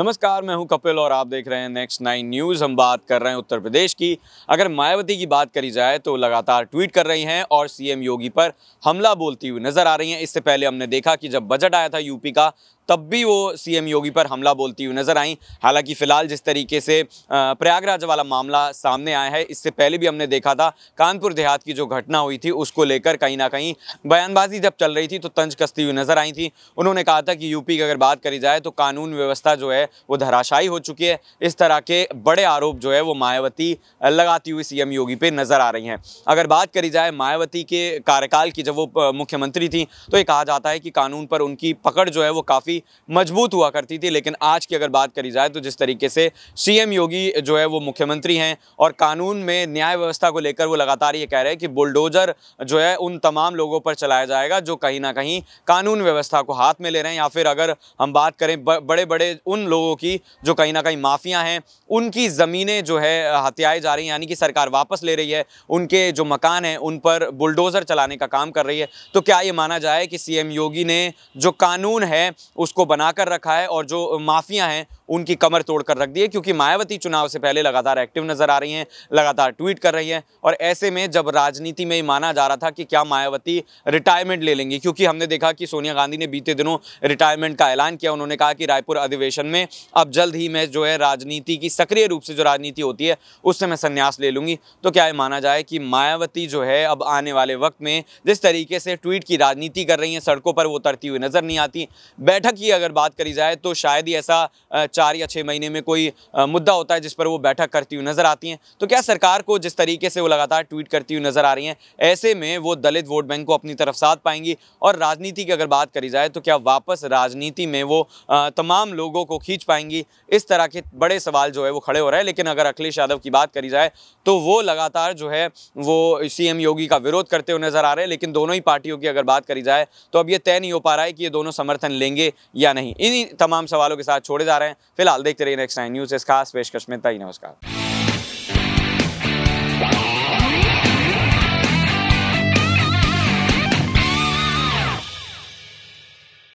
नमस्कार मैं हूं कपिल और आप देख रहे हैं नेक्स्ट नाइन न्यूज़ हम बात कर रहे हैं उत्तर प्रदेश की अगर मायावती की बात करी जाए तो लगातार ट्वीट कर रही हैं और सीएम योगी पर हमला बोलती हुई नज़र आ रही हैं इससे पहले हमने देखा कि जब बजट आया था यूपी का तब भी वो सीएम योगी पर हमला बोलती हुई नज़र आई हालांकि फ़िलहाल जिस तरीके से प्रयागराज वाला मामला सामने आया है इससे पहले भी हमने देखा था कानपुर देहात की जो घटना हुई थी उसको लेकर कहीं ना कहीं बयानबाजी जब चल रही थी तो तंज कसती हुई नज़र आई थी उन्होंने कहा था कि यूपी की अगर बात करी जाए तो कानून व्यवस्था जो है वो धराशायी हो चुकी है इस तरह के बड़े आरोप जो है वो मायावती लगाती हुई सीएम योगी पे नज़र आ रही हैं अगर बात करी जाए मायावती के कार्यकाल की जब वो मुख्यमंत्री थी तो ये कहा जाता है कि कानून पर उनकी पकड़ जो है वो काफ़ी मजबूत हुआ करती थी लेकिन आज की अगर बात करी जाए तो जिस तरीके से सी योगी जो है वो मुख्यमंत्री हैं और कानून में न्याय व्यवस्था को लेकर वो लगातार ये कह रहे हैं कि बुलडोजर जो है उन तमाम लोगों पर चलाया जाएगा जो कहीं ना कहीं कानून व्यवस्था को हाथ में ले रहे हैं या फिर अगर हम बात करें बड़े बड़े उन लोग लोगों की जो कहीं ना कहीं माफिया हैं उनकी ज़मीनें जो है हत्याए जा रही हैं यानी कि सरकार वापस ले रही है उनके जो मकान हैं उन पर बुलडोज़र चलाने का काम कर रही है तो क्या ये माना जाए कि सीएम योगी ने जो कानून है उसको बनाकर रखा है और जो माफिया हैं उनकी कमर तोड़ कर रख दी है क्योंकि मायावती चुनाव से पहले लगातार एक्टिव नज़र आ रही हैं लगातार ट्वीट कर रही हैं और ऐसे में जब राजनीति में माना जा रहा था कि क्या मायावती रिटायरमेंट ले लेंगी क्योंकि हमने देखा कि सोनिया गांधी ने बीते दिनों रिटायरमेंट का ऐलान किया उन्होंने कहा कि रायपुर अधिवेशन में अब जल्द ही मैं जो है राजनीति की सक्रिय रूप से जो राजनीति होती है उससे मैं संन्यास ले लूँगी तो क्या ये माना जाए कि मायावती जो है अब आने वाले वक्त में जिस तरीके से ट्वीट की राजनीति कर रही हैं सड़कों पर वो उतरती हुई नज़र नहीं आती बैठक की अगर बात करी जाए तो शायद ही ऐसा चार या छः महीने में कोई मुद्दा होता है जिस पर वो बैठक करती हुई नज़र आती हैं तो क्या सरकार को जिस तरीके से वो लगातार ट्वीट करती हुई नज़र आ रही हैं ऐसे में वो दलित वोट बैंक को अपनी तरफ साध पाएंगी और राजनीति की अगर बात करी जाए तो क्या वापस राजनीति में वो तमाम लोगों को खींच पाएंगी इस तरह के बड़े सवाल जो है वो खड़े हो रहे हैं लेकिन अगर अखिलेश यादव की बात करी जाए तो वो लगातार जो है वो सी योगी का विरोध करते हुए नज़र आ रहे हैं लेकिन दोनों ही पार्टियों की अगर बात करी जाए तो अब ये तय नहीं हो पा रहा है कि ये दोनों समर्थन लेंगे या नहीं इन्हीं तमाम सवालों के साथ छोड़े जा रहे हैं फिलहाल देखते रहिए नेक्स्ट नाइन न्यूज़ इस खास पेशकश में तई नमस्कार